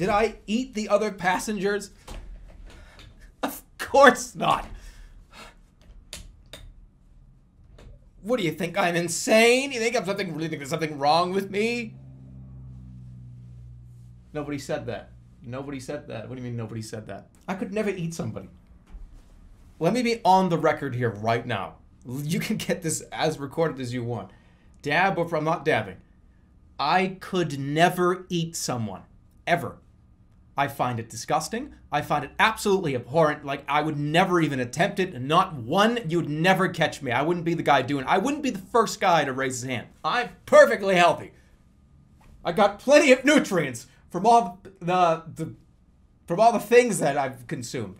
Did I eat the other passengers? Of course not. What do you think? I'm insane? You think I'm something really think there's something wrong with me? Nobody said that. Nobody said that. What do you mean nobody said that? I could never eat somebody. Let me be on the record here right now. You can get this as recorded as you want. Dab or from not dabbing. I could never eat someone. Ever. I find it disgusting. I find it absolutely abhorrent. Like, I would never even attempt it. Not one, you'd never catch me. I wouldn't be the guy doing it. I wouldn't be the first guy to raise his hand. I'm perfectly healthy. I got plenty of nutrients from all the, the from all the things that I've consumed.